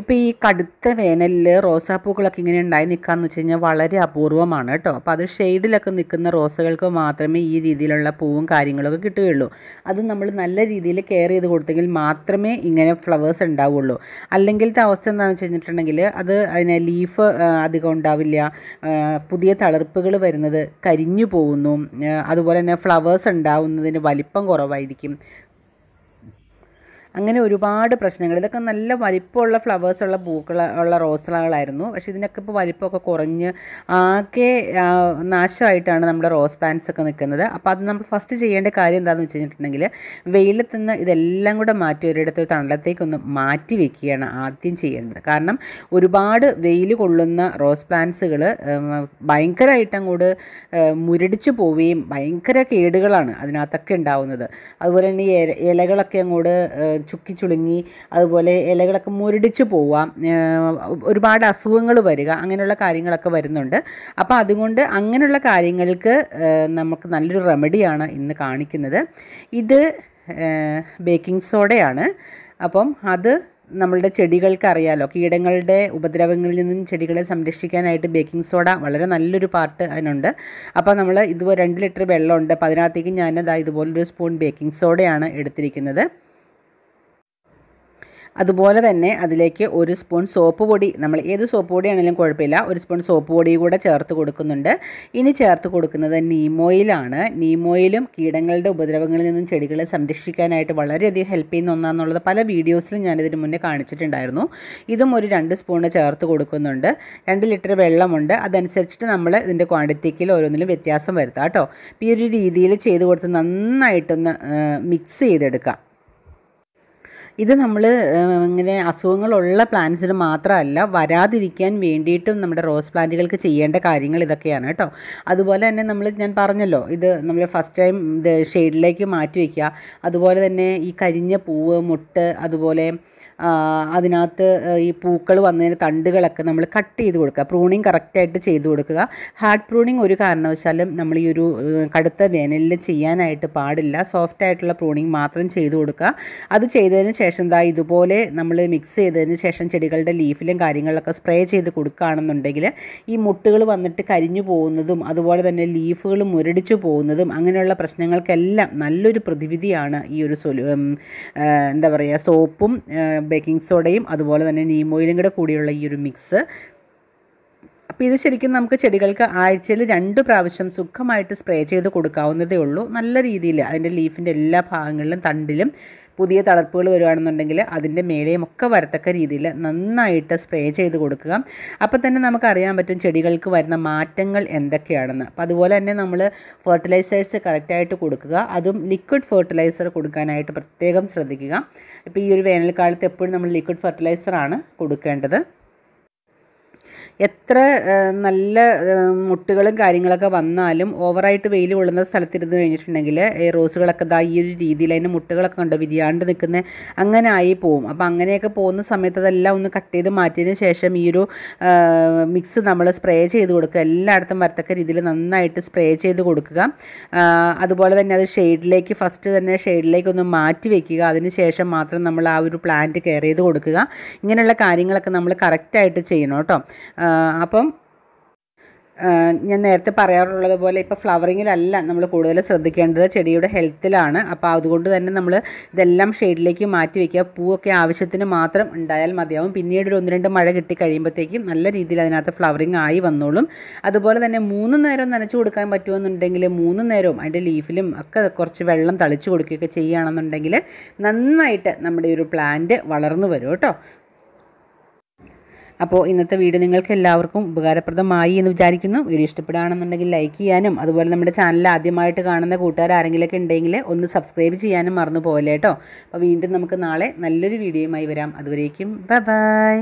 ഇപ്പോൾ ഈ കടുത്ത വേനലിൽ റോസാപ്പൂക്കളൊക്കെ ഇങ്ങനെ ഉണ്ടായി എന്ന് വെച്ച് കഴിഞ്ഞാൽ വളരെ അപൂർവമാണ് കേട്ടോ അപ്പോൾ അത് ഷെയ്ഡിലൊക്കെ നിൽക്കുന്ന റോസകൾക്ക് മാത്രമേ ഈ രീതിയിലുള്ള പൂവും കാര്യങ്ങളൊക്കെ കിട്ടുകയുള്ളൂ അത് നമ്മൾ നല്ല രീതിയിൽ കെയർ ചെയ്ത് കൊടുത്തെങ്കിൽ മാത്രമേ ഇങ്ങനെ ഫ്ലവേഴ്സ് ഉണ്ടാവുള്ളൂ അല്ലെങ്കിലത്തെ അവസ്ഥ എന്താണെന്ന് വെച്ച് കഴിഞ്ഞിട്ടുണ്ടെങ്കിൽ അത് അതിനെ ലീഫ് അധികം ഉണ്ടാവില്ല പുതിയ തളർപ്പുകൾ വരുന്നത് കരിഞ്ഞു പോകുന്നു അതുപോലെ തന്നെ ഫ്ലവേഴ്സ് ഉണ്ടാവുന്നതിന് വലിപ്പം കുറവായിരിക്കും അങ്ങനെ ഒരുപാട് പ്രശ്നങ്ങൾ ഇതൊക്കെ നല്ല വലിപ്പമുള്ള ഫ്ലവേഴ്സ് ഉള്ള പൂക്കൾ ഉള്ള റോസുകളായിരുന്നു പക്ഷെ ഇതിനൊക്കെ ഇപ്പോൾ വലിപ്പമൊക്കെ കുറഞ്ഞ് ആകെ നാശമായിട്ടാണ് നമ്മുടെ റോസ് പ്ലാന്റ്സ് ഒക്കെ നിൽക്കുന്നത് അപ്പോൾ അത് നമ്മൾ ഫസ്റ്റ് ചെയ്യേണ്ട കാര്യം എന്താണെന്ന് വെച്ച് കഴിഞ്ഞിട്ടുണ്ടെങ്കിൽ വെയിലത്ത് നിന്ന് ഇതെല്ലാം കൂടെ മാറ്റി ഒരിടത്ത് തണലത്തേക്കൊന്ന് മാറ്റി വെക്കുകയാണ് ആദ്യം ചെയ്യേണ്ടത് കാരണം ഒരുപാട് വെയിൽ കൊള്ളുന്ന റോസ് പ്ലാന്റ്സുകൾ ഭയങ്കരമായിട്ട് അങ്ങോട്ട് മുരടിച്ചു പോവുകയും ഭയങ്കര കേടുകളാണ് അതിനകത്തൊക്കെ ഉണ്ടാവുന്നത് അതുപോലെ തന്നെ ഇലകളൊക്കെ അങ്ങോട്ട് ചുക്കി ചുളുങ്ങി അതുപോലെ ഇലകളൊക്കെ മുരടിച്ചു പോവാം ഒരുപാട് അസുഖങ്ങൾ വരിക അങ്ങനെയുള്ള കാര്യങ്ങളൊക്കെ വരുന്നുണ്ട് അപ്പോൾ അതുകൊണ്ട് അങ്ങനെയുള്ള കാര്യങ്ങൾക്ക് നമുക്ക് നല്ലൊരു റെമഡിയാണ് ഇന്ന് കാണിക്കുന്നത് ഇത് ബേക്കിംഗ് സോഡയാണ് അപ്പം അത് നമ്മളുടെ ചെടികൾക്ക് അറിയാലോ കീടങ്ങളുടെ ഉപദ്രവങ്ങളിൽ നിന്നും ചെടികളെ സംരക്ഷിക്കാനായിട്ട് ബേക്കിംഗ് സോഡ വളരെ നല്ലൊരു പാർട്ട് അതിനുണ്ട് അപ്പോൾ നമ്മൾ ഇതുപോലെ രണ്ട് ലിറ്റർ വെള്ളമുണ്ട് അപ്പോൾ അതിനകത്തേക്ക് ഞാനതാ ഇതുപോലൊരു സ്പൂൺ ബേക്കിംഗ് സോഡയാണ് എടുത്തിരിക്കുന്നത് അതുപോലെ തന്നെ അതിലേക്ക് ഒരു സ്പൂൺ സോപ്പ് പൊടി നമ്മൾ ഏത് സോപ്പ് പൊടിയാണെങ്കിലും കുഴപ്പമില്ല ഒരു സ്പൂൺ സോപ്പ് പൊടി കൂടെ ചേർത്ത് കൊടുക്കുന്നുണ്ട് ഇനി ചേർത്ത് കൊടുക്കുന്നത് നീമോയിലാണ് നീമോയിലും കീടങ്ങളുടെ ഉപദ്രവങ്ങളിൽ നിന്നും ചെടികളെ സംരക്ഷിക്കാനായിട്ട് വളരെയധികം ഹെൽപ്പ് ചെയ്യുന്ന ഒന്നാന്നുള്ളത് പല വീഡിയോസിലും ഞാനിതിന് മുന്നേ കാണിച്ചിട്ടുണ്ടായിരുന്നു ഇതും ഒരു രണ്ട് സ്പൂണ് ചേർത്ത് കൊടുക്കുന്നുണ്ട് രണ്ട് ലിറ്റർ വെള്ളമുണ്ട് അതനുസരിച്ചിട്ട് നമ്മൾ ഇതിൻ്റെ ക്വാണ്ടിറ്റിക്കിൽ ഓരോന്നിലും വ്യത്യാസം വരുത്താം കേട്ടോ ഈ ഒരു രീതിയിൽ ചെയ്ത് കൊടുത്ത് നന്നായിട്ടൊന്ന് മിക്സ് ചെയ്തെടുക്കാം ഇത് നമ്മൾ ഇങ്ങനെ അസുഖങ്ങളുള്ള പ്ലാന്റ്സിന് മാത്രമല്ല വരാതിരിക്കാൻ വേണ്ടിയിട്ടും നമ്മുടെ റോസ് പ്ലാന്റുകൾക്ക് ചെയ്യേണ്ട കാര്യങ്ങൾ ഇതൊക്കെയാണ് കേട്ടോ അതുപോലെ തന്നെ നമ്മൾ ഞാൻ പറഞ്ഞല്ലോ ഇത് നമ്മൾ ഫസ്റ്റ് ടൈം ഇത് ഷെയ്ഡിലേക്ക് മാറ്റി വയ്ക്കുക അതുപോലെ തന്നെ ഈ കരിഞ്ഞ പൂവ് മുട്ട് അതുപോലെ അതിനകത്ത് ഈ പൂക്കൾ വന്നതിൻ്റെ തണ്ടുകളൊക്കെ നമ്മൾ കട്ട് ചെയ്ത് കൊടുക്കുക പ്രൂണിങ് കറക്റ്റായിട്ട് ചെയ്ത് കൊടുക്കുക ഹാർഡ് പ്രൂണിങ് ഒരു കാരണവശാലും നമ്മൾ ഈ ഒരു കടുത്ത വേനലിൽ ചെയ്യാനായിട്ട് പാടില്ല സോഫ്റ്റ് ആയിട്ടുള്ള പ്രൂണിങ് മാത്രം ചെയ്ത് കൊടുക്കുക അത് ചെയ്തതിന് ശേഷം എന്താ ഇതുപോലെ നമ്മൾ മിക്സ് ചെയ്തതിന് ശേഷം ചെടികളുടെ ലീഫിലും കാര്യങ്ങളിലൊക്കെ സ്പ്രേ ചെയ്ത് കൊടുക്കുകയാണെന്നുണ്ടെങ്കിൽ ഈ മുട്ടുകൾ വന്നിട്ട് കരിഞ്ഞു പോകുന്നതും അതുപോലെ തന്നെ ലീഫുകൾ മുരടിച്ചു പോകുന്നതും അങ്ങനെയുള്ള പ്രശ്നങ്ങൾക്കെല്ലാം നല്ലൊരു പ്രതിവിധിയാണ് ഈ ഒരു സൊലു എന്താ പറയുക സോപ്പും ബേക്കിംഗ് സോഡയും അതുപോലെ തന്നെ നീമോയിലും കൂടെ കൂടിയുള്ള ഈ ഒരു മിക്സ് അപ്പോൾ ഇത് ശരിക്കും നമുക്ക് ചെടികൾക്ക് ആഴ്ചയിൽ രണ്ട് പ്രാവശ്യം സുഖമായിട്ട് സ്പ്രേ ചെയ്ത് കൊടുക്കാവുന്നതേ ഉള്ളൂ നല്ല രീതിയിൽ അതിൻ്റെ ലീഫിൻ്റെ എല്ലാ ഭാഗങ്ങളിലും തണ്ടിലും പുതിയ തളർപ്പുകൾ വരുവാണെന്നുണ്ടെങ്കിൽ അതിൻ്റെ മേലെയും ഒക്കെ വരത്തക്ക രീതിയിൽ നന്നായിട്ട് സ്പ്രേ ചെയ്ത് കൊടുക്കുക അപ്പോൾ തന്നെ നമുക്കറിയാൻ പറ്റും ചെടികൾക്ക് വരുന്ന മാറ്റങ്ങൾ എന്തൊക്കെയാണെന്ന് അപ്പോൾ അതുപോലെ തന്നെ നമ്മൾ ഫെർട്ടിലൈസേഴ്സ് കറക്റ്റായിട്ട് കൊടുക്കുക അതും ലിക്വിഡ് ഫെർട്ടിലൈസർ കൊടുക്കാനായിട്ട് പ്രത്യേകം ശ്രദ്ധിക്കുക ഇപ്പോൾ ഈ ഒരു വേനൽക്കാലത്ത് എപ്പോഴും നമ്മൾ ലിക്വിഡ് ഫെർട്ടിലൈസറാണ് കൊടുക്കേണ്ടത് എത്ര നല്ല മുട്ടുകളും കാര്യങ്ങളൊക്കെ വന്നാലും ഓവറായിട്ട് വെയിൽ കൊള്ളുന്ന സ്ഥലത്തിരുന്ന് കഴിഞ്ഞിട്ടുണ്ടെങ്കിൽ ഈ റോസുകളൊക്കെ ദാ ഈ ഒരു രീതിയിൽ അതിൻ്റെ മുട്ടുകളൊക്കെ കണ്ടോ വിരിയാണ്ട് നിൽക്കുന്ന അങ്ങനെ ആയി പോവും അപ്പോൾ അങ്ങനെയൊക്കെ പോകുന്ന സമയത്ത് അതെല്ലാം ഒന്ന് കട്ട് ചെയ്ത് മാറ്റിയതിന് ശേഷം ഈ ഒരു മിക്സ് നമ്മൾ സ്പ്രേ ചെയ്ത് കൊടുക്കുക എല്ലായിടത്തും വരത്തക്ക രീതിയിൽ നന്നായിട്ട് സ്പ്രേ ചെയ്ത് കൊടുക്കുക അതുപോലെ തന്നെ അത് ഷെയ്ഡിലേക്ക് ഫസ്റ്റ് തന്നെ ഷെയ്ഡിലേക്ക് ഒന്ന് മാറ്റി വയ്ക്കുക അതിനുശേഷം മാത്രം നമ്മൾ ആ ഒരു പ്ലാന്റ് കെയർ ചെയ്ത് കൊടുക്കുക ഇങ്ങനെയുള്ള കാര്യങ്ങളൊക്കെ നമ്മൾ കറക്റ്റായിട്ട് ചെയ്യണം കേട്ടോ അപ്പം ഞാൻ നേരത്തെ പറയാറുള്ളത് പോലെ ഇപ്പോൾ ഫ്ലവറിങ്ങിലല്ല നമ്മൾ കൂടുതൽ ശ്രദ്ധിക്കേണ്ടത് ചെടിയുടെ ഹെൽത്തിലാണ് അപ്പോൾ അതുകൊണ്ട് തന്നെ നമ്മൾ ഇതെല്ലാം ഷെയ്ഡിലേക്ക് മാറ്റി വയ്ക്കുക പൂവൊക്കെ ആവശ്യത്തിന് മാത്രം ഉണ്ടായാൽ മതിയാവും പിന്നീട് ഒരു ഒന്ന് രണ്ട് മഴ കിട്ടി കഴിയുമ്പോഴത്തേക്കും നല്ല രീതിയിൽ അതിനകത്ത് ഫ്ലവറിങ് ആയി വന്നോളും അതുപോലെ തന്നെ മൂന്ന് നേരം നനച്ചു കൊടുക്കാൻ പറ്റുമെന്നുണ്ടെങ്കിൽ മൂന്ന് നേരവും അതിൻ്റെ ലീഫിലും ഒക്കെ കുറച്ച് വെള്ളം തളിച്ചു കൊടുക്കുകയൊക്കെ ചെയ്യുകയാണെന്നുണ്ടെങ്കിൽ നന്നായിട്ട് നമ്മുടെ ഒരു പ്ലാന്റ് വളർന്നു വരും കേട്ടോ അപ്പോൾ ഇന്നത്തെ വീഡിയോ നിങ്ങൾക്ക് എല്ലാവർക്കും ഉപകാരപ്രദമായി എന്ന് വിചാരിക്കുന്നു വീഡിയോ ഇഷ്ടപ്പെടുകയാണെന്നുണ്ടെങ്കിൽ ലൈക്ക് ചെയ്യാനും അതുപോലെ നമ്മുടെ ചാനൽ ആദ്യമായിട്ട് കാണുന്ന കൂട്ടുകാർ ആരെങ്കിലുമൊക്കെ ഉണ്ടെങ്കിൽ ഒന്ന് സബ്സ്ക്രൈബ് ചെയ്യാനും മറന്നു പോകല്ലേട്ടോ അപ്പോൾ വീണ്ടും നമുക്ക് നാളെ നല്ലൊരു വീഡിയോയുമായി വരാം അതുവരേക്കും ബൈ